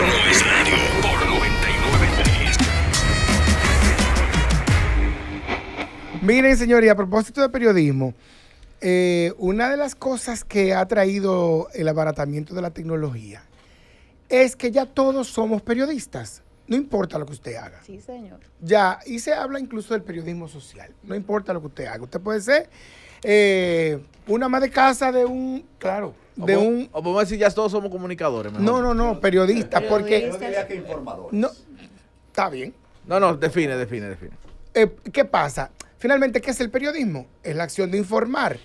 no es por Miren, señoría, a propósito de periodismo, eh, una de las cosas que ha traído el abaratamiento de la tecnología es que ya todos somos periodistas. No importa lo que usted haga. Sí, señor. Ya, y se habla incluso del periodismo social. No importa lo que usted haga. Usted puede ser eh, una ama de casa de un. Claro, de un. O podemos decir, ya todos somos comunicadores. No, no, no, periodistas, porque. Yo que informadores. No, está bien. No, no, define, define, define. Eh, ¿Qué pasa? Finalmente, ¿qué es el periodismo? Es la acción de informar.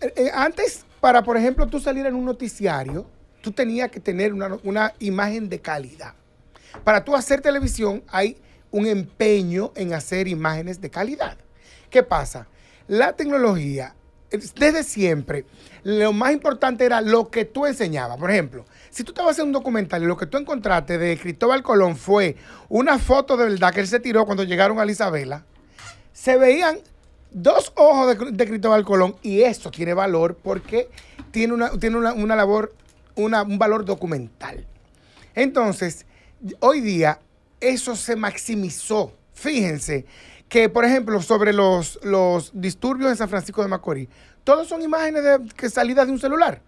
Eh, eh, antes, para, por ejemplo, tú salir en un noticiario, tú tenías que tener una, una imagen de calidad. Para tú hacer televisión, hay un empeño en hacer imágenes de calidad. ¿Qué pasa? La tecnología, desde siempre, lo más importante era lo que tú enseñabas. Por ejemplo, si tú te vas un documental y lo que tú encontraste de Cristóbal Colón fue una foto de verdad que él se tiró cuando llegaron a Isabela, se veían dos ojos de, de Cristóbal Colón y eso tiene valor porque tiene una, tiene una, labor, un valor documental. Entonces, hoy día eso se maximizó. Fíjense que, por ejemplo, sobre los, los disturbios en San Francisco de Macorís, todos son imágenes de que salida de un celular.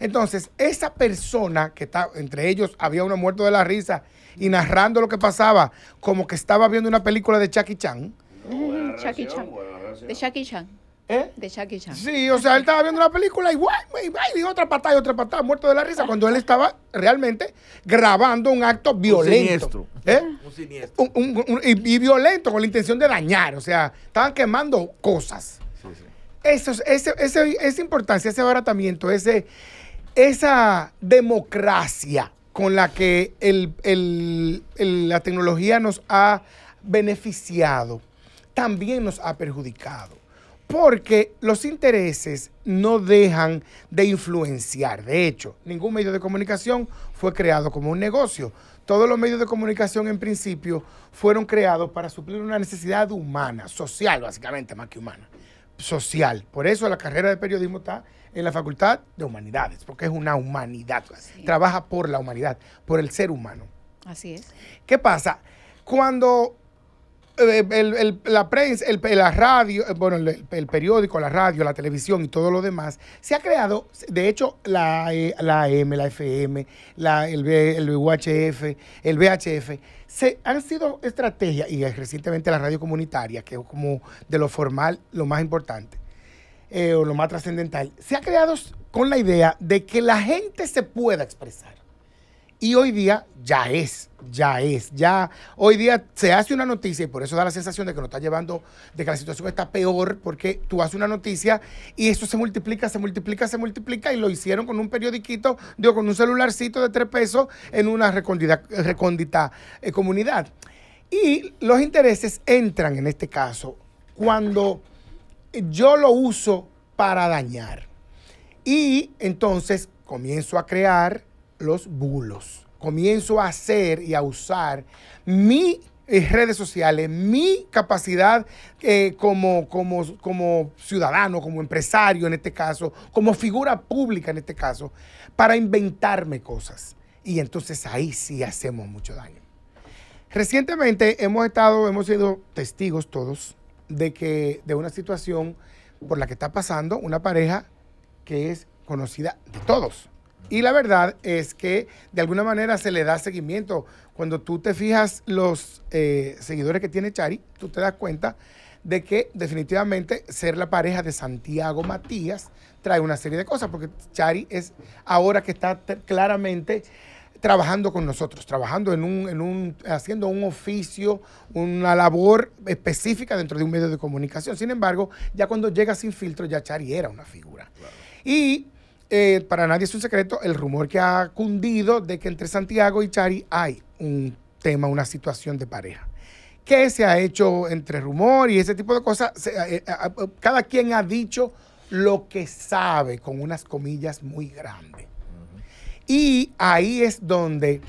Entonces, esa persona que está, entre ellos había uno muerto de la risa y narrando lo que pasaba, como que estaba viendo una película de Chucky Chan. Chucky Chan. de Chucky Chan. ¿Eh? De Jackie Chan. Sí, o sea, él estaba viendo una película y guay, otra patada y otra patada, muerto de la risa, cuando él estaba realmente grabando un acto violento. ¿Eh? Un siniestro. Un siniestro. y, violento, con la intención de dañar, o sea, estaban quemando cosas. Sí, sí. ese, esa importancia, ese abaratamiento, ese, esa democracia con la que la tecnología nos ha beneficiado, también nos ha perjudicado porque los intereses no dejan de influenciar. De hecho, ningún medio de comunicación fue creado como un negocio. Todos los medios de comunicación en principio fueron creados para suplir una necesidad humana, social básicamente, más que humana, social. Por eso la carrera de periodismo está en la Facultad de Humanidades, porque es una humanidad, trabaja por la humanidad, por el ser humano. Así es. ¿Qué pasa? Cuando eh, la prensa, el, la radio, eh, bueno, el, periódico, la radio, la televisión y todo lo demás, se ha creado, de hecho, la, eh, la la FM, el, el el VHF, se, han sido estrategias, y recientemente la radio comunitaria, que es como de lo formal lo más importante, o lo más trascendental, se ha creado con la idea de que la gente se pueda expresar. Y hoy día ya es, ya es, ya hoy día se hace una noticia y por eso da la sensación de que nos está llevando, de que la situación está peor, porque tú haces una noticia y eso se multiplica, se multiplica, se multiplica y lo hicieron con un periodiquito, digo, con un celularcito de tres pesos en una recóndita eh, comunidad. Y los intereses entran en este caso cuando yo lo uso para dañar. Y entonces comienzo a crear los bulos. Comienzo a hacer y a usar mis eh, redes sociales, mi capacidad eh, como, como ciudadano, como empresario en este caso, como figura pública en este caso, para inventarme cosas. Y entonces ahí sí hacemos mucho daño. Recientemente hemos estado, hemos sido testigos todos de que de una situación por la que está pasando una pareja que es conocida de todos. Y la verdad es que de alguna manera se le da seguimiento. Cuando tú te fijas los eh, seguidores que tiene Chari, tú te das cuenta de que definitivamente ser la pareja de Santiago Matías trae una serie de cosas, porque Chari es ahora que está claramente trabajando con nosotros, trabajando en un, en un, haciendo un oficio, una labor específica dentro de un medio de comunicación. Sin embargo, ya cuando llega sin filtro, ya Chari era una figura. Y eh, para nadie es un secreto el rumor que ha cundido de que entre Santiago y Chari hay un tema, una situación de pareja. ¿Qué se ha hecho entre rumor y ese tipo de cosas? Eh, eh, cada quien ha dicho lo que sabe con unas comillas muy grandes. Y ahí es donde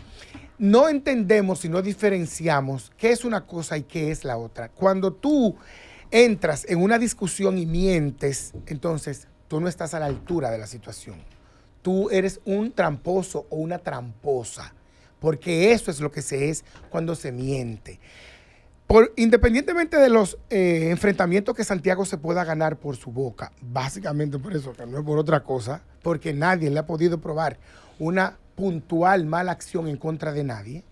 no entendemos y no diferenciamos qué es una cosa y qué es la otra. Cuando tú entras en una discusión y mientes, entonces tú no estás a la altura de la situación. Tú eres un tramposo o una tramposa, porque eso es lo que se es cuando se miente. Por, independientemente de los eh, enfrentamientos que Santiago se pueda ganar por su boca, básicamente por eso, que no es por otra cosa, porque nadie le ha podido probar una puntual mala acción en contra de nadie,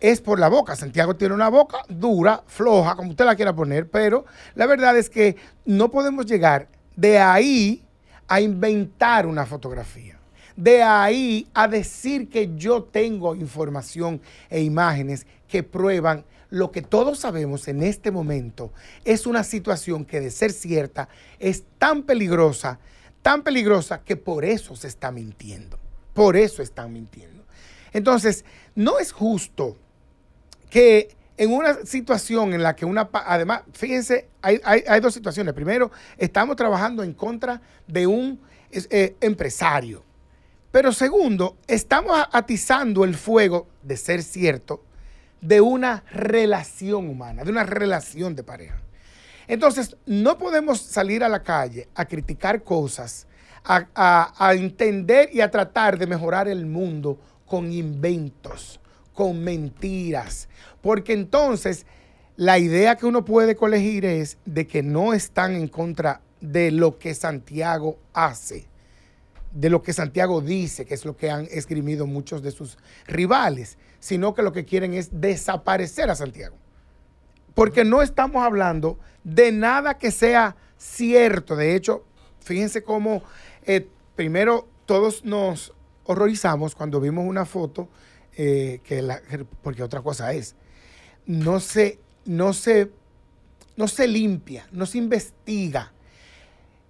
es por la boca. Santiago tiene una boca dura, floja, como usted la quiera poner, pero la verdad es que no podemos llegar de ahí a inventar una fotografía. De ahí a decir que yo tengo información e imágenes que prueban lo que todos sabemos en este momento es una situación que de ser cierta es tan peligrosa, tan peligrosa que por eso se está mintiendo. Por eso están mintiendo. Entonces, no es justo que en una situación en la que una... Además, fíjense, hay, dos situaciones. Primero, estamos trabajando en contra de un eh, empresario. Pero segundo, estamos atizando el fuego, de ser cierto, de una relación humana, de una relación de pareja. Entonces, no podemos salir a la calle a criticar cosas, a, a entender y a tratar de mejorar el mundo con inventos, con mentiras, porque entonces la idea que uno puede colegir es de que no están en contra de lo que Santiago hace, de lo que Santiago dice, que es lo que han esgrimido muchos de sus rivales, sino que lo que quieren es desaparecer a Santiago. Porque no estamos hablando de nada que sea cierto. De hecho, fíjense cómo eh, primero todos nos horrorizamos cuando vimos una foto, eh, que porque otra cosa es no se, no no limpia, no se investiga.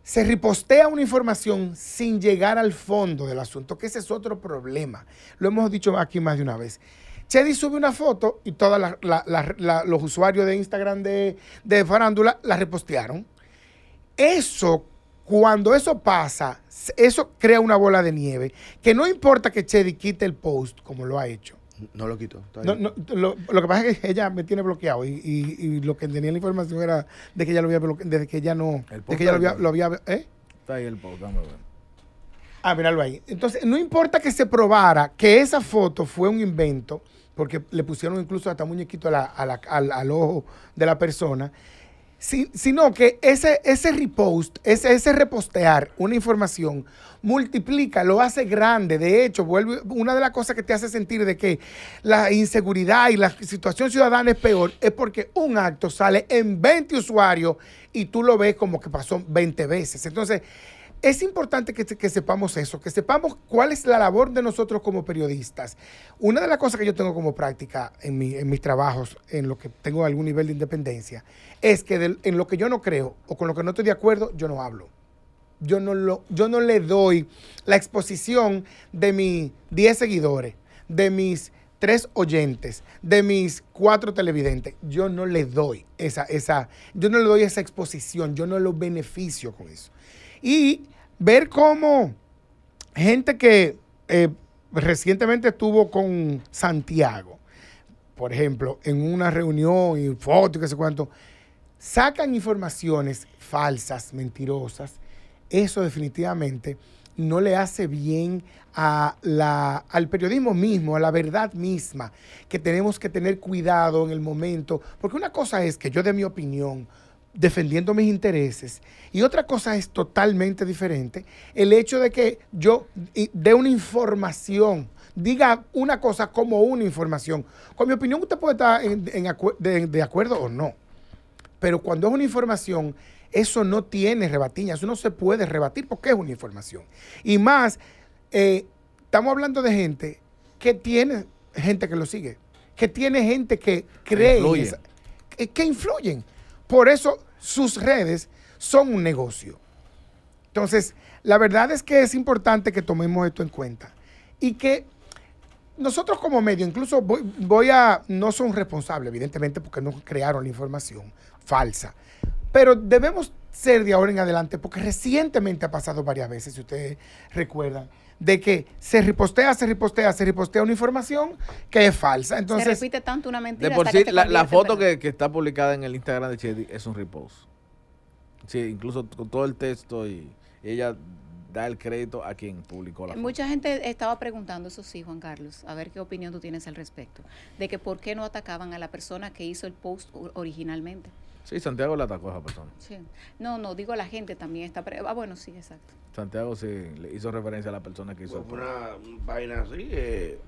Se ripostea una información sin llegar al fondo del asunto, que ese es otro problema. Lo hemos dicho aquí más de una vez. Chedi sube una foto y todos los usuarios de Instagram de, de Farándula la repostearon. Eso, cuando eso pasa, eso crea una bola de nieve, que no importa que Chedi quite el post como lo ha hecho no lo quito. No, no, lo, que pasa es que ella me tiene bloqueado y, y, y, lo que tenía la información era de que ella lo había bloqueado, desde que ella no. El de que ella lo ¿eh? Está ahí el podcast, Ah, míralo ahí. Entonces, no importa que se probara que esa foto fue un invento, porque le pusieron incluso hasta muñequito a al, al ojo de la persona sino que ese, ese repost, ese, ese repostear una información, multiplica, lo hace grande. De hecho, vuelve una de las cosas que te hace sentir de que la inseguridad y la situación ciudadana es peor es porque un acto sale en 20 usuarios y tú lo ves como que pasó 20 veces. Entonces, es importante que, sepamos eso, que sepamos cuál es la labor de nosotros como periodistas. Una de las cosas que yo tengo como práctica en, mis trabajos, en lo que tengo algún nivel de independencia, es que en lo que yo no creo o con lo que no estoy de acuerdo, yo no hablo. Yo no, lo, yo no le doy la exposición de mis 10 seguidores, de mis 3 oyentes, de mis 4 televidentes, yo no le doy esa, esa, yo no le doy esa exposición, yo no lo beneficio con eso. Y ver cómo gente que eh, recientemente estuvo con Santiago, por ejemplo, en una reunión y fotos y qué sé cuánto, sacan informaciones falsas, mentirosas. Eso definitivamente no le hace bien a la, al periodismo mismo, a la verdad misma, que tenemos que tener cuidado en el momento, porque una cosa es que yo de mi opinión defendiendo mis intereses. Y otra cosa es totalmente diferente, el hecho de que yo dé una información, diga una cosa como una información. Con mi opinión usted puede estar en, de, acuerdo o no, pero cuando es una información, eso no tiene rebatiña, eso no se puede rebatir porque es una información. Y más, eh, estamos hablando de gente que tiene gente que lo sigue, que tiene gente que cree, Que influyen. Por eso sus redes son un negocio. Entonces, la verdad es que es importante que tomemos esto en cuenta y que nosotros como medio, incluso voy, a, no son responsables, evidentemente, porque no crearon la información falsa, pero debemos ser de ahora en adelante, porque recientemente ha pasado varias veces, si ustedes recuerdan, de que se ripostea, se ripostea, se ripostea una información que es falsa. Entonces, se repite tanto una mentira. De por sí, la, foto que, que, está publicada en el Instagram de Chedi es un repost. Sí, incluso con todo el texto y ella da el crédito a quien publicó la foto. Mucha gente estaba preguntando, eso sí, Juan Carlos, a ver qué opinión tú tienes al respecto, de que por qué no atacaban a la persona que hizo el post originalmente. Sí, Santiago la atacó a esa persona. No, no, digo la gente también está... ah, bueno, sí, exacto. Santiago sí le hizo referencia a la persona que hizo... una vaina así, eh,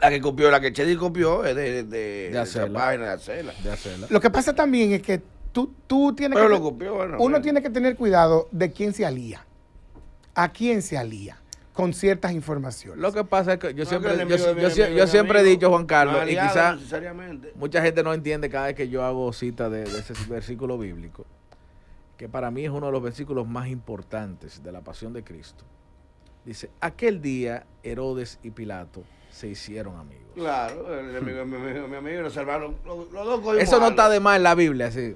la que copió, la que Chedi copió es de, de, esa página Acela. Lo que pasa también es que tú, tú tienes que... uno tiene que tener cuidado de quién se alía. A quién se alía con ciertas informaciones. Lo que pasa es que yo siempre, siempre, he dicho, Juan Carlos, y quizás mucha gente no entiende cada vez que yo hago cita de, ese versículo bíblico, que para mí es uno de los versículos más importantes de la pasión de Cristo. Dice, aquel día Herodes y Pilato se hicieron amigos. Claro, el mi, amigo, mi amigo, lo salvaron. Los, dos Eso no está de más en la Biblia, sí.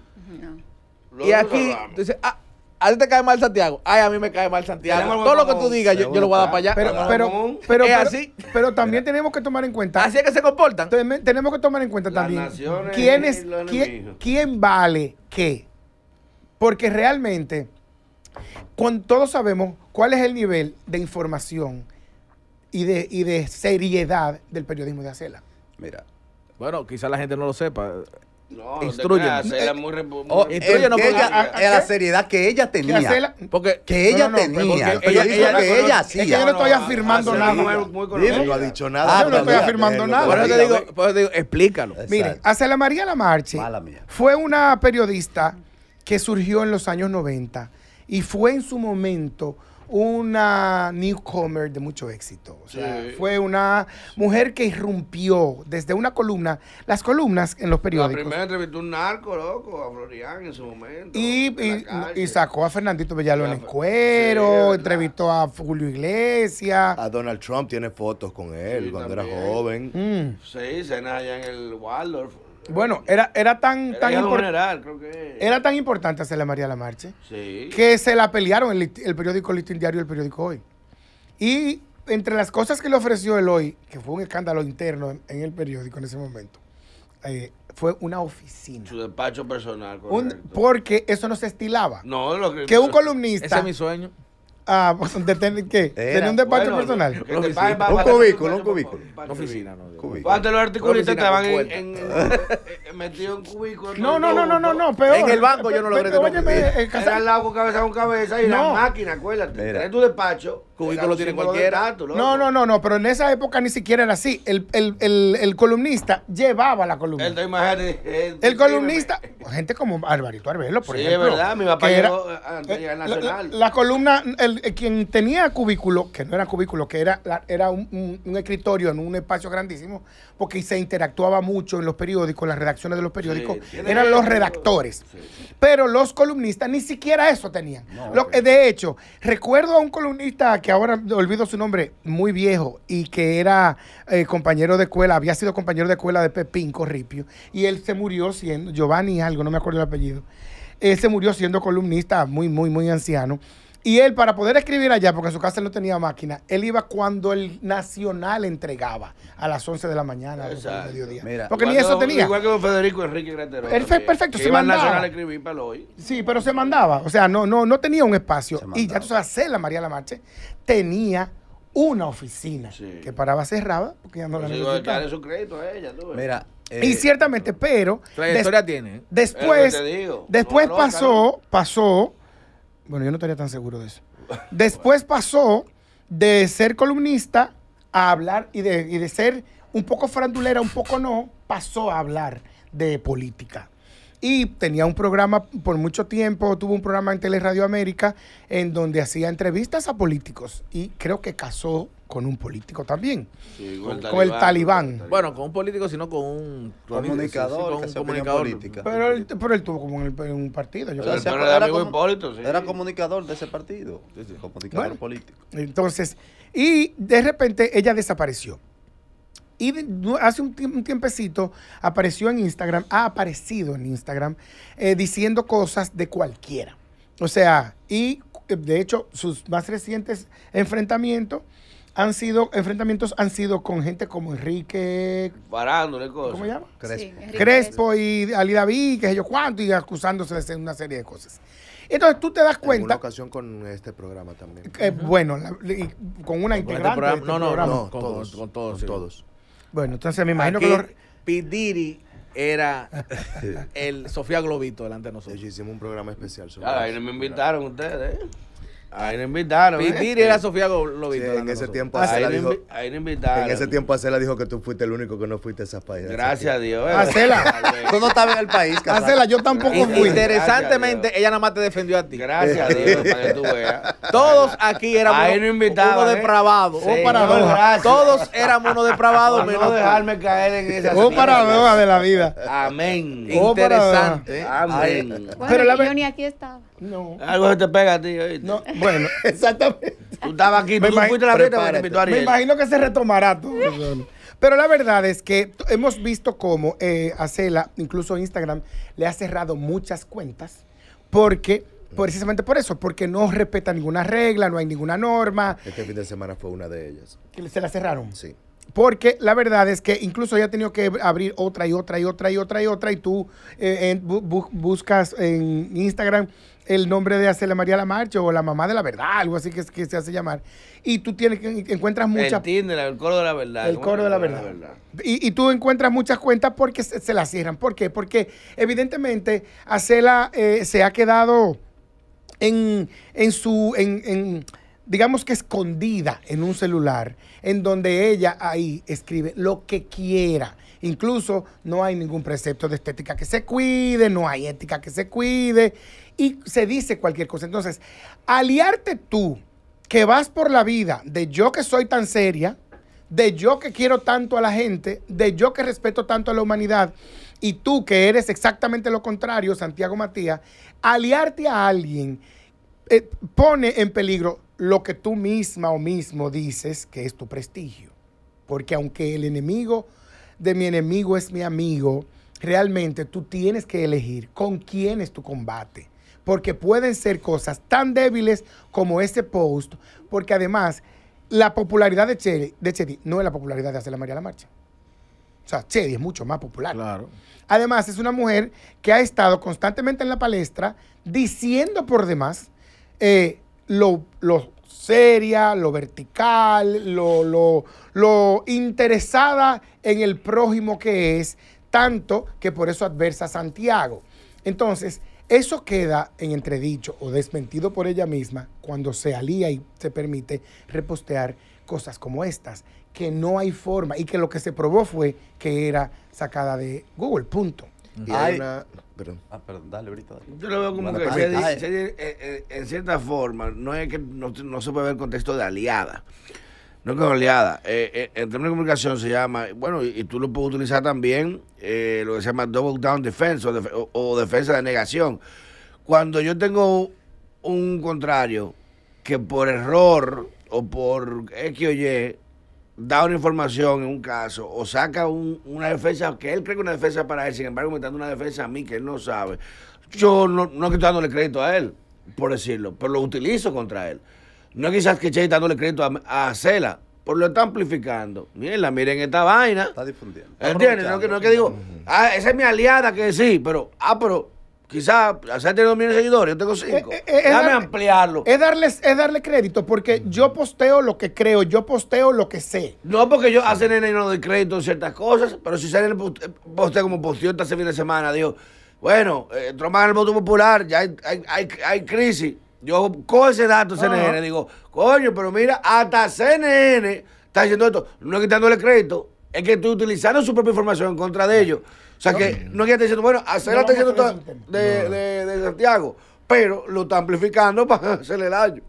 Y aquí, entonces, ah, a ti te cae mal Santiago. Ay, a mí me cae mal Santiago. Todo lo que tú digas, yo, lo voy a dar para allá. Pero, pero, así. Pero, también tenemos que tomar en cuenta. Así es que se comportan. Tenemos que tomar en cuenta también. ¿Quién, quién, vale qué? Porque realmente, con, todos sabemos cuál es el nivel de información y de, y de seriedad del periodismo de Acela. Mira. Bueno, quizá la gente no lo sepa. No, instruyen. No la seriedad que ella tenía. porque que ella tenía. ella, que ella hacía. yo no estoy afirmando nada. no ha dicho nada. yo ah, no estoy afirmando eh, nada. Por eso te digo, explícalo. Mire, hace la María Lamarche fue una periodista que surgió en los años 90 y fue en su momento una newcomer de mucho éxito. fue una mujer que irrumpió desde una columna, las columnas en los periódicos. La primera entrevistó un narco, loco, a Florian en su momento. Y, sacó a Fernandito Villalón en el cuero, entrevistó a Julio Iglesias. A Donald Trump tiene fotos con él cuando era joven. Mm. Sí, cena allá en el Waldorf. Bueno, era, era tan, tan importante. Era tan importante hacerle a María la Marche que se la pelearon el, el periódico Listín Diario y el periódico Hoy. Y entre las cosas que le ofreció el Hoy, que fue un escándalo interno en, el periódico en ese momento, eh, fue una oficina. Su despacho personal. porque eso no se estilaba. No, lo que, que un columnista. Ese es mi sueño. Ah, pues tener qué? Tener un despacho personal. un cubículo, un cubículo. Una oficina, no. los articulistas estaban en, en, en eh, metidos en cubículo. No, no, no, no, no, no, peor. En el banco yo no logré que en era al lado con cabeza con cabeza y la máquina, acuérdate. Era tu despacho. Cubículo lo tiene cualquiera. No, no, no, no, pero en esa época ni siquiera era así. El, el, el, columnista llevaba la columna. El, columnista, gente como Alvarito Arbelo, por ejemplo. Sí, es verdad, mi papá llegó eh, la Nacional. La columna, el quien tenía cubículo, que no era cubículo, que era, era un, escritorio en un espacio grandísimo, porque se interactuaba mucho en los periódicos, las redacciones de los periódicos, eran los redactores. Pero los columnistas ni siquiera eso tenían. De hecho, recuerdo a un columnista que ahora olvido su nombre, muy viejo, y que era eh, compañero de escuela, había sido compañero de escuela de Pepín Corripio, y él se murió siendo, Giovanni algo, no me acuerdo el apellido, él se murió siendo columnista muy, muy, muy anciano. Y él, para poder escribir allá, porque en su casa no tenía máquina, él iba cuando el Nacional entregaba, a las 11 de la mañana, a mediodía. porque ni eso tenía. Igual que don Federico Enrique él fue perfecto se mandaba. Nacional a escribir para hoy. Sí, pero se mandaba. O sea, no, no, no tenía un espacio. Y ya tú sabes, La María La Marche tenía una oficina que paraba cerrada porque ya no la Mira, y ciertamente, pero. Trayectoria tiene. ¿eh? Después, después pasó, pasó bueno, yo no estaría tan seguro de eso. Después pasó de ser columnista a hablar y de, de ser un poco frandulera, un poco no, pasó a hablar de política. Y tenía un programa por mucho tiempo, tuvo un programa en Teleradio América en donde hacía entrevistas a políticos y creo que casó con un político también. con, el talibán. Bueno, con un político, sino con un comunicador. un Política. Pero, él, él tuvo como en, un partido. era, comunicador de ese partido. Comunicador político. Entonces, y de repente ella desapareció. Y hace un, tiempecito apareció en Instagram, ha aparecido en Instagram, eh, diciendo cosas de cualquiera. O sea, y de hecho, sus más recientes enfrentamientos han sido enfrentamientos han sido con gente como Enrique Parándole cosas. ¿Cómo se llama? Crespo. y Ali David, que sé yo cuánto, y acusándose de una serie de cosas. Entonces tú te das cuenta. En una ocasión con este programa también. Eh, bueno, con una este integrante. Este no, no, no, con, todos. Con, todos, Bueno, entonces me imagino que. Los... Pidiri era el Sofía Globito delante de nosotros. hicimos un programa especial. Sobre ah, ahí me invitaron ustedes. ¿eh? Ahí no invitaron. y era Sofía lo en ese tiempo Acela dijo. En ese tiempo Acela dijo que tú fuiste el único que no fuiste a esas países. Gracias a Dios. Acela, tú no estabas en el país. Acela, yo tampoco fui. Interesantemente, ella nada más te defendió a ti. Gracias a Dios, para que tú veas. Todos aquí éramos unos ¿eh? depravados Todos éramos unos depravados menos. No dejarme caer en esa. Un paradoja de la vida. Amén. Interesante. Amén. Pero yo ni aquí estaba. No. Algo te pega a ti, bueno, exactamente. Tú estabas aquí, me imagino que se retomará todo. Pero la verdad es que hemos visto cómo eh, Cela, incluso Instagram, le ha cerrado muchas cuentas porque precisamente por eso, porque no respeta ninguna regla, no hay ninguna norma. Este fin de semana fue una de ellas. ¿Que se la cerraron? Sí. Porque la verdad es que incluso ella ha tenido que abrir otra y otra y otra y otra y otra y tú eh, buscas en Instagram el nombre de Acela María Lamarcho o la mamá de la verdad, algo así que, se hace llamar. Y tú tienes encuentras muchas. El el coro de la verdad. El coro de la verdad. Y, tú encuentras muchas cuentas porque se, las cierran. ¿Por qué? Porque evidentemente Acela eh, se ha quedado en, en su. en, digamos que escondida en un celular, en donde ella ahí escribe lo que quiera. Incluso no hay ningún precepto de estética que se cuide, no hay ética que se cuide y se dice cualquier cosa. Entonces, aliarte tú, que vas por la vida de yo que soy tan seria, de yo que quiero tanto a la gente, de yo que respeto tanto a la humanidad, y tú que eres exactamente lo contrario, Santiago Matías, aliarte a alguien eh, pone en peligro lo que tú misma o mismo dices que es tu prestigio. Porque aunque el enemigo de mi enemigo es mi amigo, realmente tú tienes que elegir con quién es tu combate porque pueden ser cosas tan débiles como este post, porque además la popularidad de Chedi, no es la popularidad de Hacer María la Marcha. O sea, Chedi es mucho más popular. Claro. Además, es una mujer que ha estado constantemente en la palestra diciendo por demás eh, lo, seria, lo vertical, lo, lo, lo interesada en el prójimo que es, tanto que por eso adversa a Santiago. Entonces, eso queda en entredicho o desmentido por ella misma cuando se alía y se permite repostear cosas como estas, que no hay forma y que lo que se probó fue que era sacada de Google, punto. Perdón. Ah, perdón, dale, ahorita. Yo lo veo como que, eh, eh, en cierta forma, no es que no, se puede ver contexto de aliada, no es que Eh, eh, de comunicación se llama, bueno, y, tú lo puedes utilizar también, eh, lo que se llama double down defense o, defensa de negación. Cuando yo tengo un contrario que por error o por X o Y da una información en un caso o saca una defensa que él cree que una defensa para él, sin embargo me está dando una defensa a mí que él no sabe, yo no, no estoy dándole crédito a él, por decirlo, pero lo utilizo contra él. No quizás que Chey está dándole crédito a, Cela, por lo está amplificando. la miren esta vaina. Está difundiendo. ¿Entiendes? No, es que digo, ah, esa es mi aliada que sí, pero, ah, pero quizás Cela tiene dos millones de seguidores, yo tengo eh, cinco. Eh, eh, Dame ampliarlo. Es darles, es darle crédito, porque mm. yo posteo lo que creo, yo posteo lo que sé. No, porque yo hace nene no doy crédito en ciertas cosas, pero si sale el posteo como posteo este fin de semana, digo, bueno, más en el voto popular, ya hay, hay, hay crisis. Yo cojo ese dato digo, coño, pero mira, hasta CNN está diciendo esto, no es quitándole crédito, es que estoy utilizando su propia información en contra de ellos. O sea que no es que esté diciendo, bueno, hacer la diciendo de, de, Santiago, pero lo está amplificando para hacerle daño.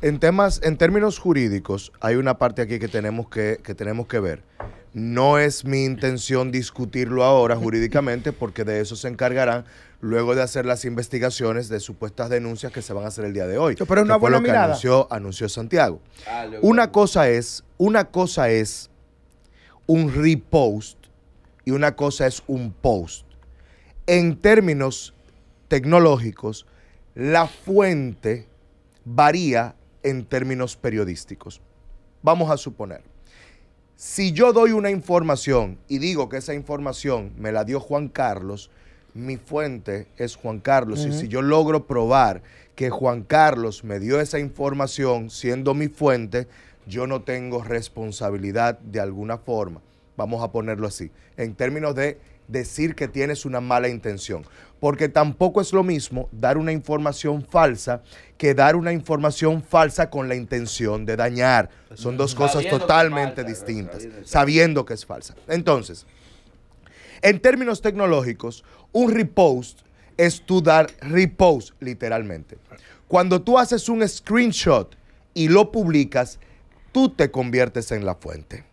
En temas, en términos jurídicos, hay una parte aquí que tenemos que, que, tenemos que ver. No es mi intención discutirlo ahora jurídicamente porque de eso se encargarán luego de hacer las investigaciones de supuestas denuncias que se van a hacer el día de hoy. Pero es una buena lo que Anunció, anunció Santiago. Ah, una cosa es, una cosa es un repost y una cosa es un post. En términos tecnológicos, la fuente varía en términos periodísticos. Vamos a suponer si yo doy una información y digo que esa información me la dio Juan Carlos, mi fuente es Juan Carlos. Y si yo logro probar que Juan Carlos me dio esa información siendo mi fuente, yo no tengo responsabilidad de alguna forma. Vamos a ponerlo así, en términos de decir que tienes una mala intención. Porque tampoco es lo mismo dar una información falsa que dar una información falsa con la intención de dañar. Pues Son dos cosas totalmente distintas, sabiendo que es falsa. Entonces, en términos tecnológicos, un repost es tú dar repost literalmente. Cuando tú haces un screenshot y lo publicas, tú te conviertes en la fuente.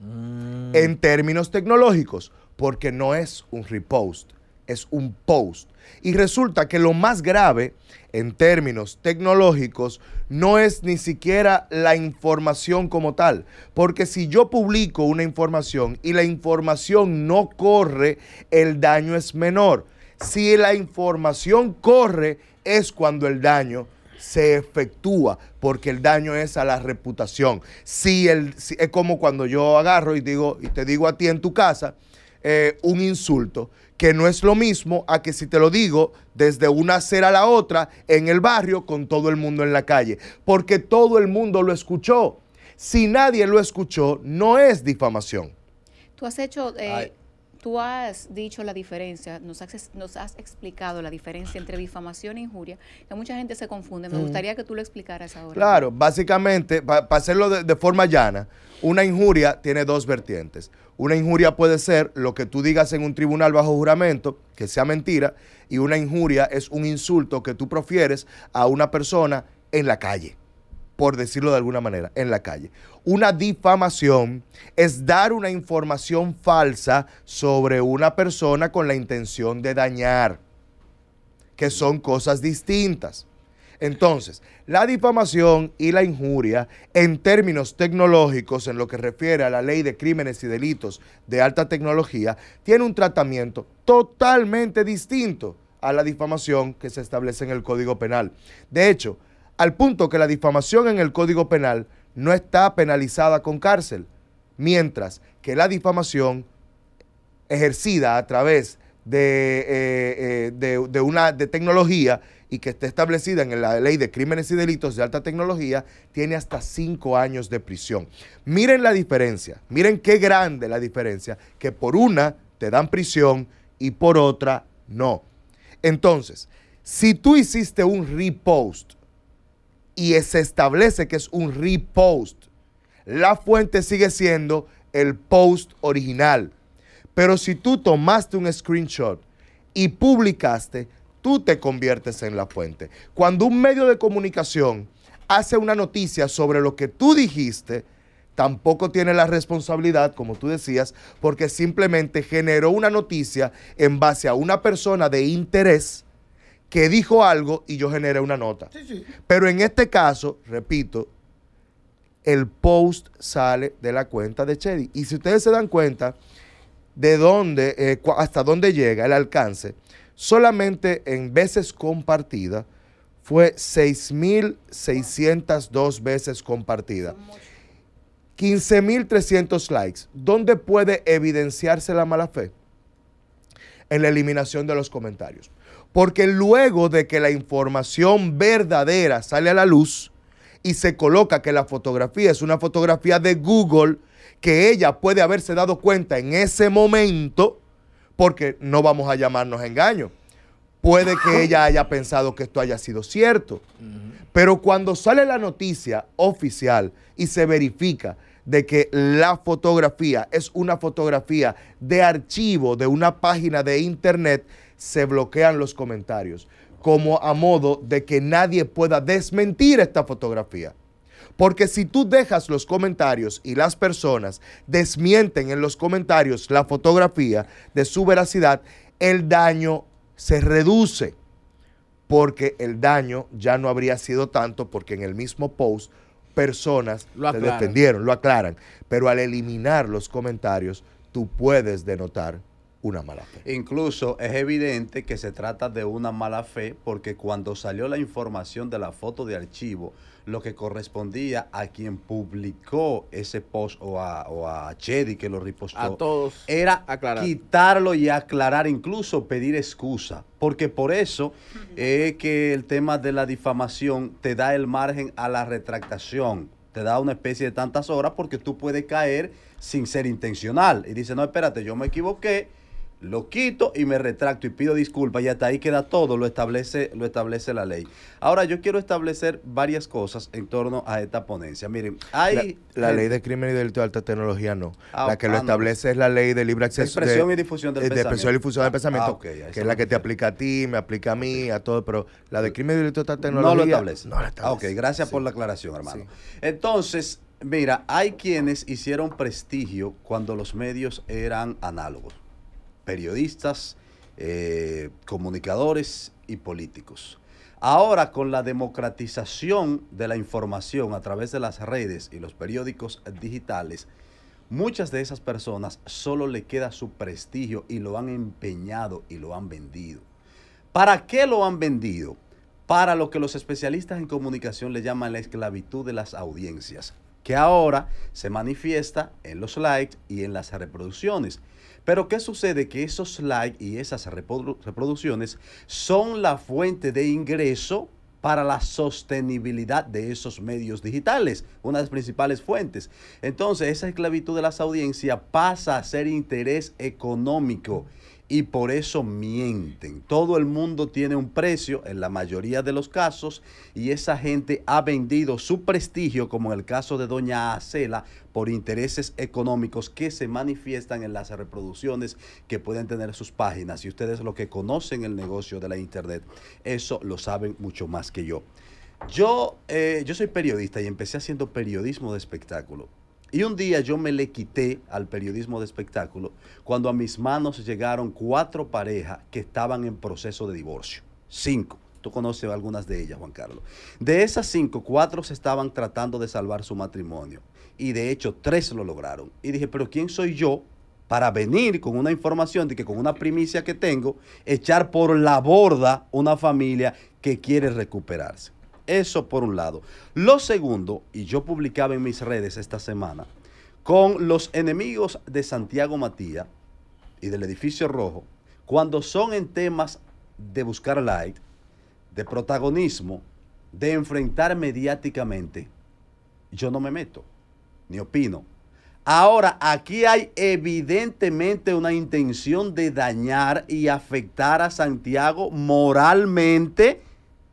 Mm. En términos tecnológicos, porque no es un repost, es un post. Y resulta que lo más grave en términos tecnológicos no es ni siquiera la información como tal, porque si yo publico una información y la información no corre, el daño es menor. Si la información corre, es cuando el daño se efectúa porque el daño es a la reputación. Si el, es como cuando yo agarro y digo y te digo a ti en tu casa, eh, un insulto, que no es lo mismo a que si te lo digo desde una acera a la otra, en el barrio, con todo el mundo en la calle, porque todo el mundo lo escuchó. Si nadie lo escuchó, no es difamación. Tú has hecho eh, Tú has dicho la diferencia, nos has, nos has explicado la diferencia entre difamación e injuria, que mucha gente se confunde. Me mm. gustaría que tú lo explicaras ahora. Claro, básicamente, para hacerlo de, de forma llana, una injuria tiene dos vertientes. Una injuria puede ser lo que tú digas en un tribunal bajo juramento, que sea mentira, y una injuria es un insulto que tú profieres a una persona en la calle, por decirlo de alguna manera, en la calle una difamación es dar una información falsa sobre una persona con la intención de dañar, que son cosas distintas. Entonces, la difamación y la injuria, en términos tecnológicos, en lo que refiere a la ley de crímenes y delitos de alta tecnología, tiene un tratamiento totalmente distinto a la difamación que se establece en el Código Penal. De hecho, al punto que la difamación en el Código Penal no está penalizada con cárcel, mientras que la difamación ejercida a través eh, eh, de, de, una de tecnología y que está establecida en la ley de crímenes y delitos de alta tecnología, tiene hasta cinco años de prisión. Miren la diferencia, miren qué grande la diferencia, que por una te dan prisión y por otra no. Entonces, si tú hiciste un repost y se establece que es un repost. La fuente sigue siendo el post original. Pero si tú tomaste un screenshot y publicaste, tú te conviertes en la fuente. Cuando un medio de comunicación hace una noticia sobre lo que tú dijiste, tampoco tiene la responsabilidad, como tú decías, porque simplemente generó una noticia en base a una persona de interés que dijo algo y yo generé una nota. Pero en este caso, repito, el post sale de la cuenta de Chedi. Y si ustedes se dan cuenta de dónde, eh, hasta dónde llega el alcance, solamente en veces compartida fue 6.602 veces compartida. 15.300 likes. ¿Dónde puede evidenciarse la mala fe? En la eliminación de los comentarios. Porque luego de que la información verdadera sale a la luz y se coloca que la fotografía es una fotografía de Google, que ella puede haberse dado cuenta en ese momento, porque no vamos a llamarnos engaño. Puede que ella haya pensado que esto haya sido cierto. Pero cuando sale la noticia oficial y se verifica de que la fotografía es una fotografía de archivo de una página de internet se bloquean los comentarios, como a modo de que nadie pueda desmentir esta fotografía. Porque si tú dejas los comentarios y las personas desmienten en los comentarios la fotografía de su veracidad, el daño se reduce. Porque el daño ya no habría sido tanto porque en el mismo post personas lo defendieron, lo aclaran. Pero al eliminar los comentarios, tú puedes denotar una mala fe. Incluso es evidente que se trata de una mala fe porque cuando salió la información de la foto de archivo, lo que correspondía a quien publicó ese post o a, Chedi que lo ripostó, era quitarlo y aclarar, incluso pedir excusa. Porque por eso es que el tema de la difamación te da el margen a la retractación te da una especie de tantas horas porque tú puedes caer sin ser intencional. Y dice, no, espérate, yo me equivoqué, lo quito y me retracto y pido disculpas y hasta ahí queda todo, lo establece, lo establece la ley. Ahora yo quiero establecer varias cosas en torno a esta ponencia. Miren, hay... La, ley de crimen y delito de alta tecnología no. la ah, que lo ah, establece es la ley de libre acceso. De expresión y difusión eh, de pensamiento. y difusión del ah, pensamiento, que es la que te aplica a ti, me aplica a mí, a todo, pero la de crimen y delito de alta tecnología... No lo establece. No la establece. ok, gracias por la aclaración, hermano. Entonces, mira, hay quienes hicieron prestigio cuando los medios eran análogos periodistas, eh, comunicadores y políticos. Ahora, con la democratización de la información a través de las redes y los periódicos digitales, muchas de esas personas solo le queda su prestigio y lo han empeñado y lo han vendido. ¿Para qué lo han vendido? Para lo que los especialistas en comunicación le llaman la esclavitud de las audiencias, que ahora se manifiesta en los likes y en las reproducciones. Pero ¿qué sucede? Que esos likes y esas reproducciones son la fuente de ingreso para la sostenibilidad de esos medios digitales, una de las principales fuentes. Entonces, esa esclavitud de las audiencias pasa a ser interés económico y por eso mienten. Todo el mundo tiene un precio en la mayoría de los casos y esa gente ha vendido su prestigio, como en el caso de doña Acela, por intereses económicos que se manifiestan en las reproducciones que pueden tener sus páginas. Y ustedes lo que conocen el negocio de la internet, eso lo saben mucho más que yo. Yo, eh, yo soy periodista y empecé haciendo periodismo de espectáculo. Y un día yo me le quité al periodismo de espectáculo cuando a mis manos llegaron cuatro parejas que estaban en proceso de divorcio. Cinco. Tú conoces algunas de ellas, Juan Carlos. De esas cinco, cuatro se estaban tratando de salvar su matrimonio. Y de hecho, tres lo lograron. Y dije, pero ¿quién soy yo para venir con una información de que con una primicia que tengo, echar por la borda una familia que quiere recuperarse? Eso por un lado. Lo segundo, y yo publicaba en mis redes esta semana, con los enemigos de Santiago Matías y del edificio rojo, cuando son en temas de buscar light, de protagonismo, de enfrentar mediáticamente, yo no me meto, ni opino. Ahora, aquí hay evidentemente una intención de dañar y afectar a Santiago moralmente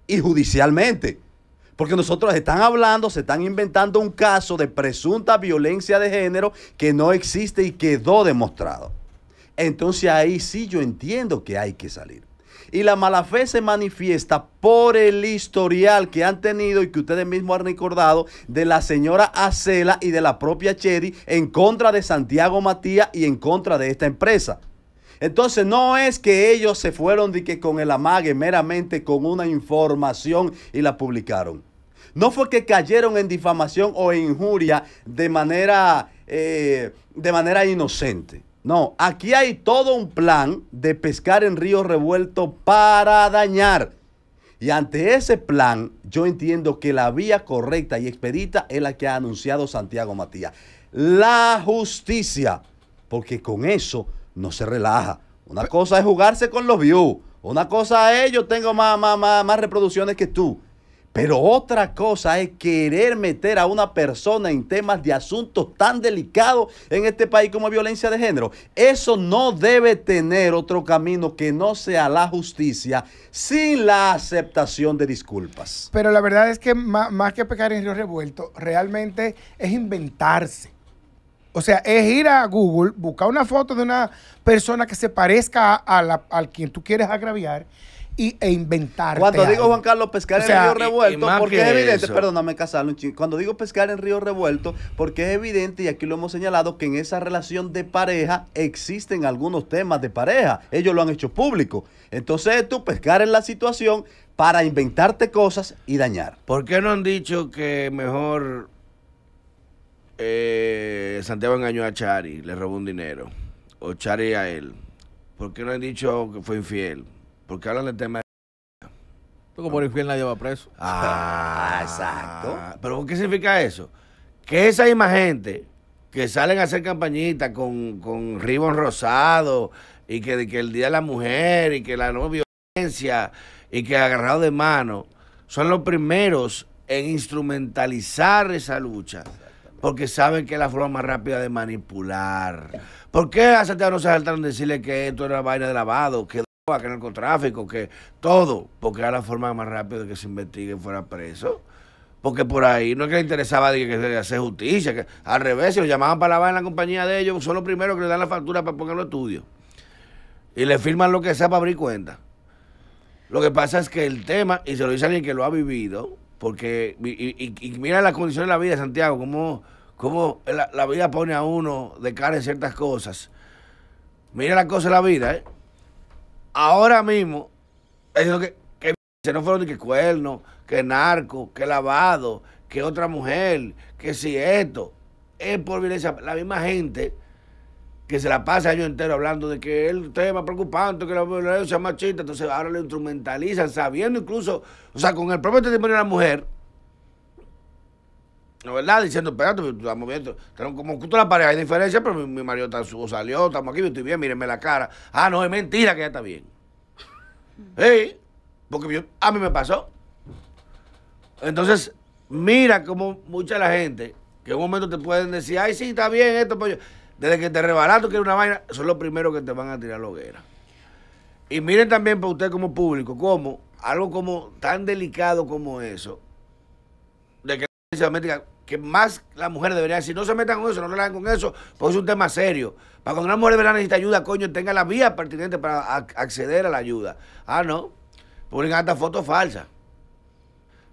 y judicialmente. Porque nosotros están hablando, se están inventando un caso de presunta violencia de género que no existe y quedó demostrado. Entonces ahí sí yo entiendo que hay que salir. Y la mala fe se manifiesta por el historial que han tenido y que ustedes mismos han recordado de la señora Acela y de la propia Chedi en contra de Santiago Matías y en contra de esta empresa. Entonces no es que ellos se fueron de que con el amague, meramente con una información y la publicaron. No fue que cayeron en difamación o injuria de manera, eh, de manera inocente. No, aquí hay todo un plan de pescar en río revuelto para dañar. Y ante ese plan, yo entiendo que la vía correcta y expedita es la que ha anunciado Santiago Matías. La justicia. Porque con eso no se relaja. Una cosa es jugarse con los views. Una cosa es yo tengo más, más, reproducciones que tú. Pero otra cosa es querer meter a una persona en temas de asuntos tan delicados en este país como violencia de género. Eso no debe tener otro camino que no sea la justicia sin la aceptación de disculpas. Pero la verdad es que más, más que pecar en río revuelto, realmente es inventarse. O sea, es ir a Google, buscar una foto de una persona que se parezca a, al quien tú quieres agraviar y, e inventar. Cuando digo Juan Carlos pescar en Río Revuelto, porque es evidente, perdóname Casalo, cuando digo pescar en Río Revuelto, porque es evidente, y aquí lo hemos señalado, que en esa relación de pareja existen algunos temas de pareja, ellos lo han hecho público. Entonces tú pescar en la situación para inventarte cosas y dañar. ¿Por qué no han dicho que mejor eh, Santiago engañó a Chari, le robó un dinero, o Chari a él, ¿por qué no han dicho que fue infiel? Porque hablan del tema de... Porque por infiel nadie va preso. Ah, exacto. ¿Pero qué significa eso? Que esa misma gente que salen a hacer campañita con, con ribón rosado y que, que el Día de la Mujer y que la no violencia y que agarrado de mano son los primeros en instrumentalizar esa lucha porque saben que es la forma más rápida de manipular. ¿Por qué a Santiago no se saltaron a decirle que esto era vaina de lavado, que droga, que narcotráfico, que todo? Porque era la forma más rápida de que se investigue y fuera preso. Porque por ahí no es que le interesaba que, se hacer justicia, al revés, si lo llamaban para lavar en la compañía de ellos, son los primeros que le dan la factura para ponerlo estudio. Y le firman lo que sea para abrir cuenta. Lo que pasa es que el tema, y se lo dice alguien que lo ha vivido, porque, y, mira las condiciones de la vida, Santiago, cómo, cómo la, vida pone a uno de cara en ciertas cosas. Mira la cosa de la vida, ¿eh? Ahora mismo, eso que, que no fueron ni que cuernos, que narco, que lavado, que otra mujer, que si esto. Es por violencia. La misma gente que se la pasa año entero hablando de que el tema preocupante, que la violencia machista, entonces ahora lo instrumentalizan, sabiendo incluso, o sea, con el propio testimonio de la mujer, la verdad? Diciendo, espérate, pues, estamos viendo, tenemos como justo la pareja, hay diferencia, pero mi, marido salió, estamos aquí, yo estoy bien, mírenme la cara. Ah, no, es mentira que ya está bien. Sí, porque a mí me pasó. Entonces, mira como mucha la gente, que en un momento te pueden decir, ay, sí, está bien esto, pues yo desde que te tú que una vaina, son los primeros que te van a tirar la hoguera. Y miren también para ustedes como público, cómo algo como tan delicado como eso, de que la que más las mujeres deberían, si no se metan con eso, no hagan con eso, porque es un tema serio. Para cuando una mujer de necesita ayuda, coño, tenga la vía pertinente para acceder a la ayuda. Ah, no, publican hasta fotos falsas.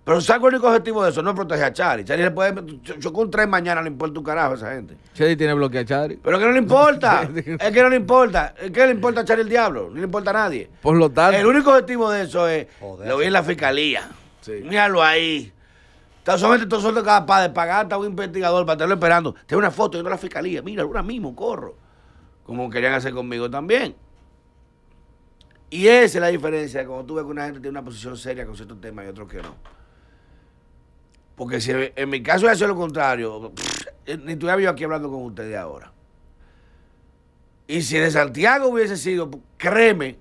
Pero saco el único objetivo de eso? No proteger a Charlie. Charlie le puede. chocar un tres mañana, le importa un carajo a esa gente. Charlie tiene bloqueo a Charlie. Pero que no le importa. es que no le importa. Es que le importa a Charlie el diablo. No le importa a nadie. Por lo tanto. El único objetivo de eso es. lo vi en la fiscalía. Sí. Míralo ahí. Solamente todo solo capaz de pagar a un investigador para estarlo esperando. Tengo una foto yendo a la fiscalía. Mira, ahora mismo corro. Como querían hacer conmigo también. Y esa es la diferencia cuando tú ves que una gente tiene una posición seria con ciertos temas y otros que no. Porque si en mi caso es lo contrario, ni ni tuviera yo aquí hablando con ustedes ahora. Y si de Santiago hubiese sido, créeme,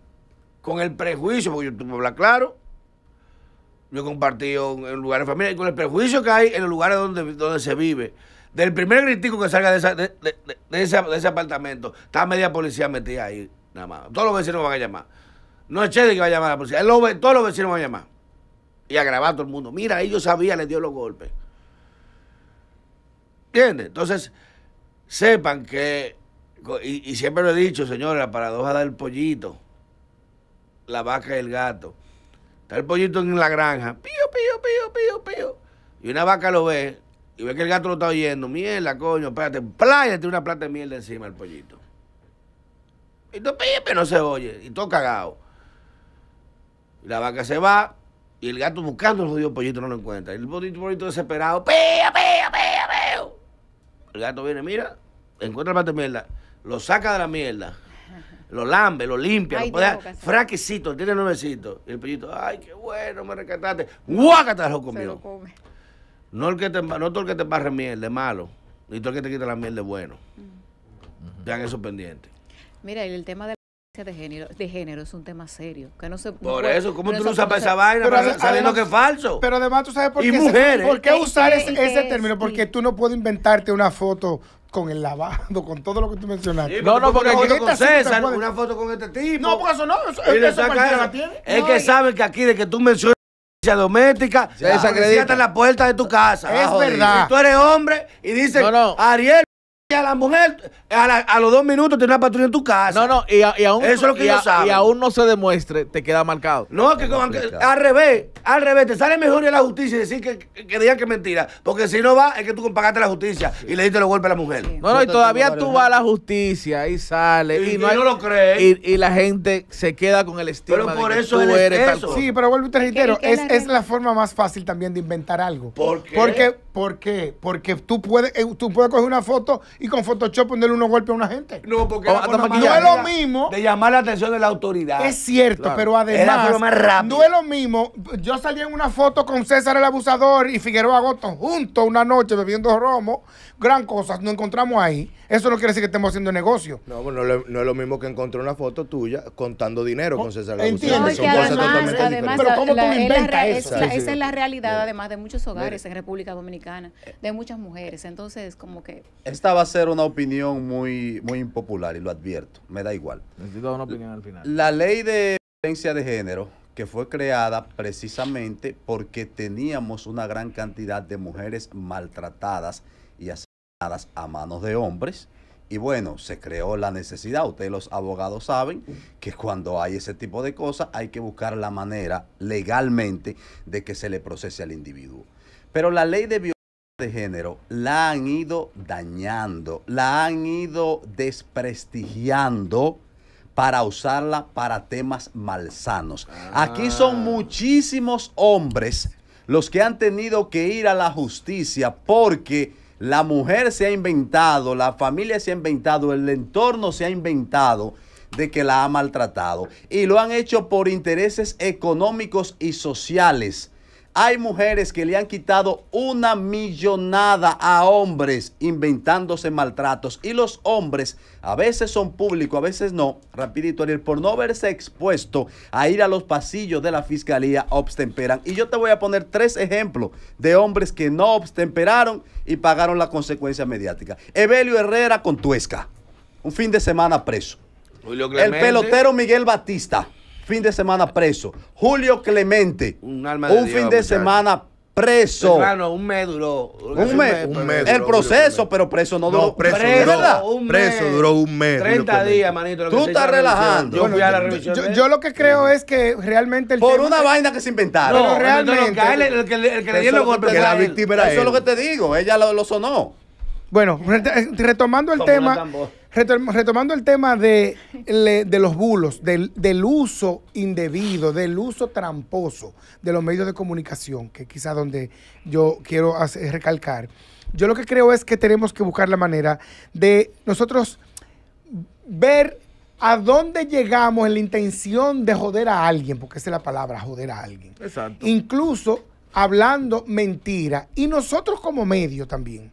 con el prejuicio, porque yo tuve que hablar claro, yo he compartido en lugares de familia, con el prejuicio que hay en los lugares donde, donde se vive, del primer crítico que salga de, ese apartamento, está media policía metida ahí, nada más. Todos los vecinos van a llamar. No es Chede que va a llamar la policía, todos los vecinos van a llamar y a a todo el mundo. Mira, ellos sabían, les dio los golpes. ¿Entiendes? Entonces, sepan que, y, siempre lo he dicho, señores, la paradoja del pollito, la vaca y el gato. Está el pollito en la granja, pío, pío, pío, pío, pío. Y una vaca lo ve y ve que el gato lo está oyendo. Mierda, coño, espérate, pláyate una plata de mierda encima el pollito. Y todo pío, pero no se oye, y todo cagado. Y la vaca se va, y el gato buscando el jodido pollito no lo encuentra. Y el pollito, desesperado, pia pia pia pío. El gato viene, mira, encuentra el pato de mierda, lo saca de la mierda, lo lambe, lo limpia, lo puede fraquecito, tiene nuevecito. Y el pollito, ay, qué bueno, me rescataste. Guácata lo comió. lo No, el que te, no todo el que te barre mierda es malo, ni todo el que te quita la mierda es bueno. Vean eso pendiente. Mira, y el tema de de género, de género es un tema serio. Que no se, por eso, ¿cómo tú no usas para esa vaina? sabiendo que es falso. Pero además, ¿tú sabes por qué, y mujeres? ¿por qué usar ese, ese término? Porque tú no puedes inventarte una foto con el lavado, con todo lo que tú mencionaste. no, no, porque una foto con una foto con este tipo. No, porque eso no, eso, Es que saben que aquí, de que tú mencionas doméstica, desacredita en la puerta de tu casa. Es ah, verdad. Si tú eres hombre y dices, Ariel. Y a la mujer, a, los dos minutos tiene una patrulla en tu casa. No, no, y, y aún, Eso que aún no se demuestre, te queda marcado. No, que, al revés, al revés, te sale mejor ir la justicia y decir que, que, que digan es mentira. Porque si no va, es que tú pagaste la justicia y le diste los golpes a la mujer. No, no, y todavía tú vas a la justicia y sales. Y, no, lo crees. Y, la gente se queda con el estilo pero por eso tú eres eso. Sí, pero vuelvo y te reitero, es, la forma más fácil también de inventar algo. ¿Por qué? Porque, Porque tú puedes, eh, tú puedes coger una foto y con Photoshop ponerle unos golpes a una gente. No, porque no es lo mismo. De llamar la atención de la autoridad. Es cierto, pero además. no es lo mismo. Yo salí en una foto con César el abusador y Figueroa Agosto juntos una noche bebiendo romo gran cosa no encontramos ahí, eso no quiere decir que estemos haciendo negocio. No, no es lo mismo que encontrar una foto tuya contando dinero con oh, César Entiendo. Pero ¿cómo tú esa es la realidad, además, de muchos hogares en República Dominicana, de muchas mujeres. Entonces, como que... Esta va a ser una opinión muy, muy impopular y lo advierto, me da igual. Necesito una opinión al final. La ley de violencia de género que fue creada precisamente porque teníamos una gran cantidad de mujeres maltratadas y así a manos de hombres. Y bueno, se creó la necesidad, ustedes los abogados saben que cuando hay ese tipo de cosas hay que buscar la manera legalmente de que se le procese al individuo. Pero la ley de violencia de género la han ido dañando, la han ido desprestigiando para usarla para temas malsanos. Aquí ah. son muchísimos hombres los que han tenido que ir a la justicia porque la mujer se ha inventado, la familia se ha inventado, el entorno se ha inventado de que la ha maltratado. Y lo han hecho por intereses económicos y sociales hay mujeres que le han quitado una millonada a hombres inventándose maltratos. Y los hombres a veces son públicos, a veces no. Rapidito, Ariel, por no verse expuesto a ir a los pasillos de la fiscalía, obstemperan. Y yo te voy a poner tres ejemplos de hombres que no obstemperaron y pagaron la consecuencia mediática. Evelio Herrera con Tuesca. Un fin de semana preso. El pelotero Miguel Batista fin de semana preso. Julio Clemente, un, fin de semana preso. un mes duró. Un, mes. el proceso, pero preso no, duró. Preso, duró, un mes. preso duró un mes. 30 días, manito. Tú estás relajando. Yo, fui a la revisión yo, lo que creo es que realmente el Por una vaina que se inventaron. No, pero realmente. que, la víctima era Eso es lo que te digo. Ella lo, sonó. Bueno, eh, retomando el tema, Retomando el tema de, los bulos, del, uso indebido, del uso tramposo de los medios de comunicación, que quizás donde yo quiero recalcar, yo lo que creo es que tenemos que buscar la manera de nosotros ver a dónde llegamos en la intención de joder a alguien, porque esa es la palabra, joder a alguien. Exacto. Incluso hablando mentira, y nosotros como medio también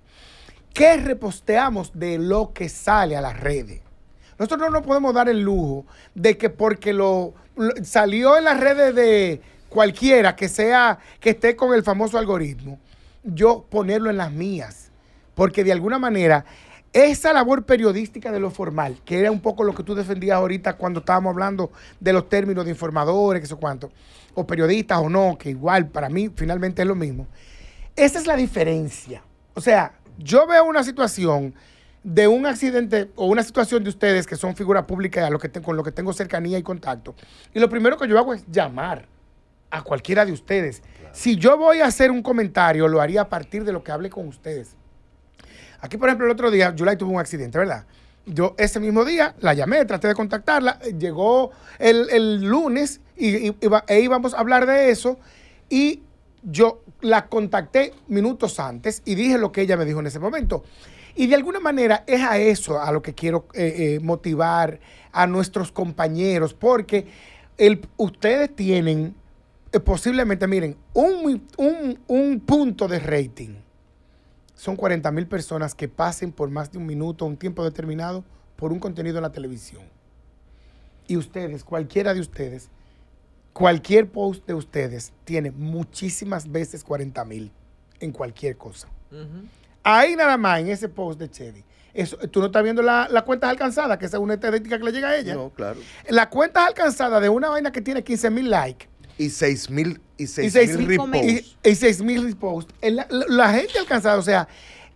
qué reposteamos de lo que sale a las redes. Nosotros no podemos dar el lujo de que porque lo, salió en las redes de cualquiera que sea que esté con el famoso algoritmo, yo ponerlo en las mías, porque de alguna manera esa labor periodística de lo formal, que era un poco lo que tú defendías ahorita cuando estábamos hablando de los términos de informadores, que sé cuánto, o periodistas o no, que igual para mí finalmente es lo mismo. Esa es la diferencia. O sea, yo veo una situación de un accidente o una situación de ustedes que son figuras públicas que con lo que tengo cercanía y contacto, y lo primero que yo hago es llamar a cualquiera de ustedes. Si yo voy a hacer un comentario, lo haría a partir de lo que hable con ustedes. Aquí, por ejemplo, el otro día, Yulay tuvo un accidente, ¿verdad? Yo ese mismo día la llamé, traté de contactarla, eh, llegó el, lunes y, e íbamos a hablar de eso y yo la contacté minutos antes y dije lo que ella me dijo en ese momento. Y de alguna manera es a eso a lo que quiero eh, eh, motivar a nuestros compañeros, porque el, ustedes tienen eh, posiblemente, miren, un, un, punto de rating. Son 40 mil personas que pasen por más de un minuto, un tiempo determinado, por un contenido en la televisión. Y ustedes, cualquiera de ustedes, Cualquier post de ustedes tiene muchísimas veces 40 mil en cualquier cosa. Ahí nada más, en ese post de Chedi. Eso, tú no estás viendo las la cuentas alcanzadas, que esa es una estadística que le llega a ella. No, claro. Las cuentas alcanzadas de una vaina que tiene 15 mil likes. Y 6 mil y reposts. Y, 6 mil reposts. la gente alcanzada, o sea,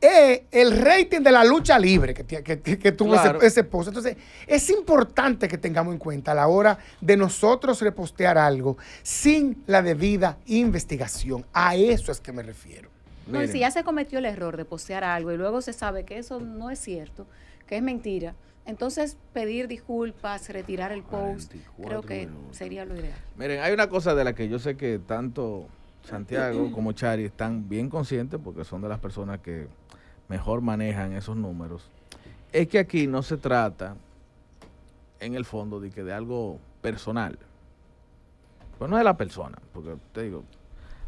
es el rating de la lucha libre que, tuvo ese, post. Entonces, es importante que tengamos en cuenta a la hora de nosotros repostear algo sin la debida investigación. A eso es que me refiero. No, y si ya se cometió el error de postear algo y luego se sabe que eso no es cierto, que es mentira, entonces pedir disculpas, retirar el post, creo que sería lo ideal. Miren, hay una cosa de la que yo sé que tanto Santiago como Chari están bien conscientes porque son de las personas que mejor manejan esos números, es que aquí no se trata, en el fondo, de que de algo personal. Pues no es la persona, porque te digo,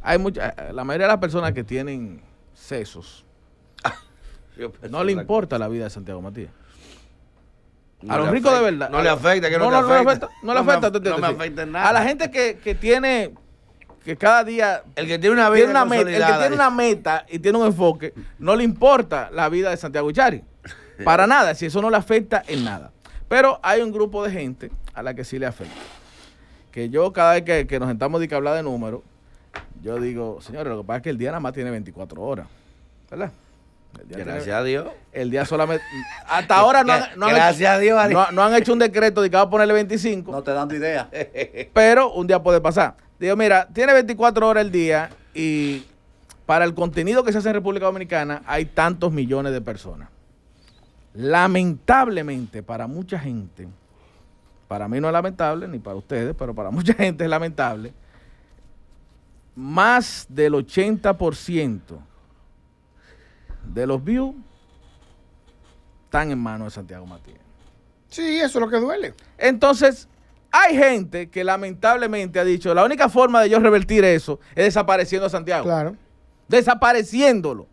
hay mucha, la mayoría de las personas que tienen sesos, no le importa la vida de Santiago Matías. a los ricos de verdad. No le afecta, que no, afecta. No le afecta. No, me, afecta, nada. A la gente que, que tiene que cada día el que tiene una meta, y tiene un enfoque, no le importa la vida de Santiago Ichari. Para nada, si eso no le afecta en nada. Pero hay un grupo de gente a la que sí le afecta. Que yo cada vez que, nos sentamos de que hablar de números, yo digo, señores, lo que pasa es que el día nada más tiene 24 horas. ¿Verdad? Gracias a Dios. El día solamente. Hasta ahora no, han, hecho, un decreto dedicado a ponerle 25. No te dando idea. Pero un día puede pasar. Digo, mira, tiene 24 horas el día y para el contenido que se hace en República Dominicana hay tantos millones de personas. Lamentablemente, para mucha gente, para mí no es lamentable, ni para ustedes, pero para mucha gente es lamentable, más del 80% de los views están en manos de Santiago Matías. Sí, eso es lo que duele. Entonces, hay gente que lamentablemente ha dicho, la única forma de yo revertir eso es desapareciendo a Santiago. Claro. Desapareciéndolo.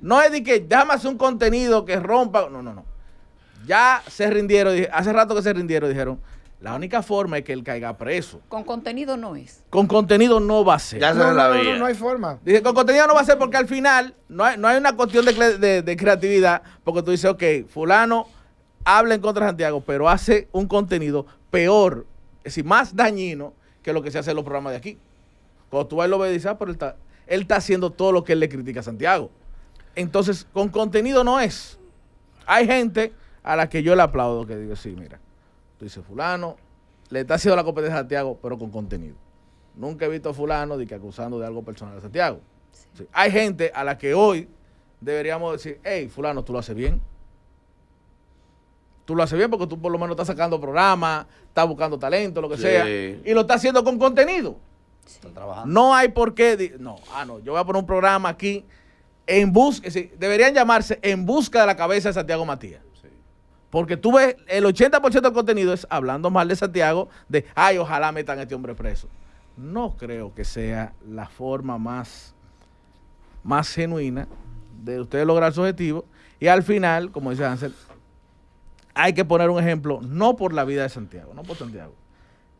No es de que déjame un contenido que rompa. No, no, no. Ya se rindieron, hace rato que se rindieron, dijeron, la única forma es que él caiga preso. Con contenido no es. Con contenido no va a ser. Ya se no, la no, hay forma. Dice, con contenido no va a ser porque al final no hay, una cuestión de, de, creatividad. Porque tú dices, ok, fulano habla en contra de Santiago, pero hace un contenido peor es decir, más dañino que lo que se hace en los programas de aquí. Cuando tú vas y lo ves, ah, él está, haciendo todo lo que él le critica a Santiago. Entonces, con contenido no es. Hay gente a la que yo le aplaudo que digo, sí, mira, tú dices, fulano, le está haciendo la competencia a Santiago, pero con contenido. Nunca he visto a fulano de que acusando de algo personal a Santiago. Hay gente a la que hoy deberíamos decir, hey, fulano, tú lo haces bien. Tú lo haces bien porque tú por lo menos estás sacando programas, estás buscando talento, lo que sea. Y lo estás haciendo con contenido. trabajando No hay por qué. No, ah, no, yo voy a poner un programa aquí en busca. Deberían llamarse En Busca de la Cabeza de Santiago Matías. Porque tú ves, el 80% del contenido es hablando mal de Santiago, de, ay, ojalá metan a este hombre preso. No creo que sea la forma más, más genuina de ustedes lograr su objetivo. Y al final, como dice Ansel, hay que poner un ejemplo, no por la vida de Santiago, no por Santiago.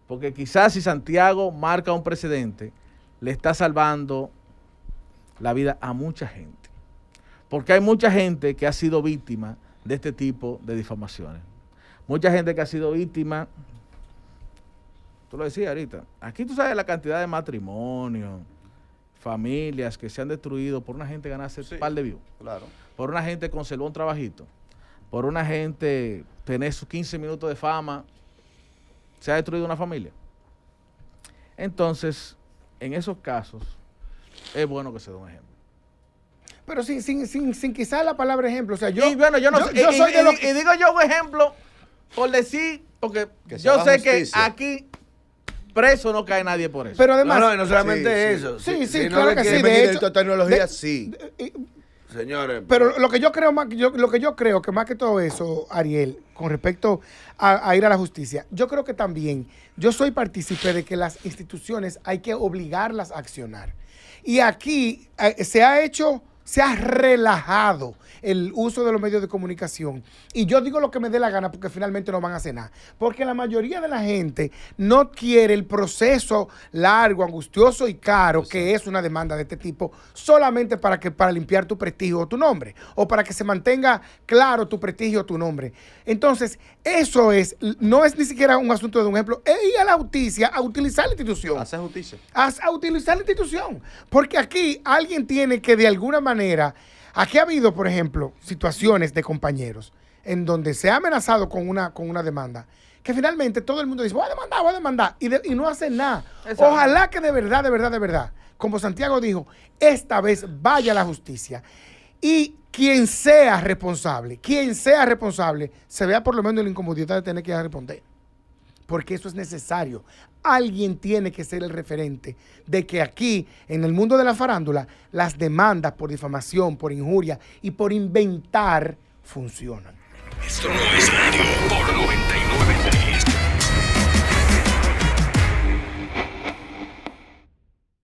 Porque quizás si Santiago marca un precedente, le está salvando la vida a mucha gente. Porque hay mucha gente que ha sido víctima de este tipo de difamaciones. Mucha gente que ha sido víctima, tú lo decías ahorita, aquí tú sabes la cantidad de matrimonios, familias que se han destruido por una gente ganarse un par de views. Claro. Por una gente que conservó un trabajito por una gente tener sus 15 minutos de fama, se ha destruido una familia. Entonces, en esos casos, es bueno que se dé un ejemplo. Pero sin, sin, sin, quizás la palabra ejemplo. O sea, yo. Y bueno, yo no yo, soy de lo digo yo un ejemplo por decir, porque yo sé que aquí preso no cae nadie por eso. Pero además. No, no, solamente eso. Sí, sí, claro que, sí. tecnología, sí. Señores. Pero pues- lo que yo creo más, yo, lo que yo creo que más que todo eso, Ariel, con respecto a, ir a la justicia, yo creo que también, yo soy partícipe de que las instituciones hay que obligarlas a accionar. Y aquí eh, se ha hecho se ha relajado el uso de los medios de comunicación. Y yo digo lo que me dé la gana porque finalmente no van a hacer nada. Porque la mayoría de la gente no quiere el proceso largo, angustioso y caro que es una demanda de este tipo solamente para, que, para limpiar tu prestigio o tu nombre. O para que se mantenga claro tu prestigio o tu nombre. Entonces, eso es, no es ni siquiera un asunto de un ejemplo, es ir a la justicia a utilizar la institución. Hacer justicia. A, a utilizar la institución. Porque aquí alguien tiene que de alguna manera manera, aquí ha habido, por ejemplo, situaciones de compañeros en donde se ha amenazado con una, con una demanda, que finalmente todo el mundo dice, voy a demandar, voy a demandar, y, no hace nada. Ojalá que de verdad, de verdad, de verdad, como Santiago dijo, esta vez vaya la justicia. Y quien sea responsable, quien sea responsable, se vea por lo menos la incomodidad de tener que responder porque eso es necesario. Alguien tiene que ser el referente de que aquí, en el mundo de la farándula, las demandas por difamación, por injuria y por inventar funcionan. Esto no es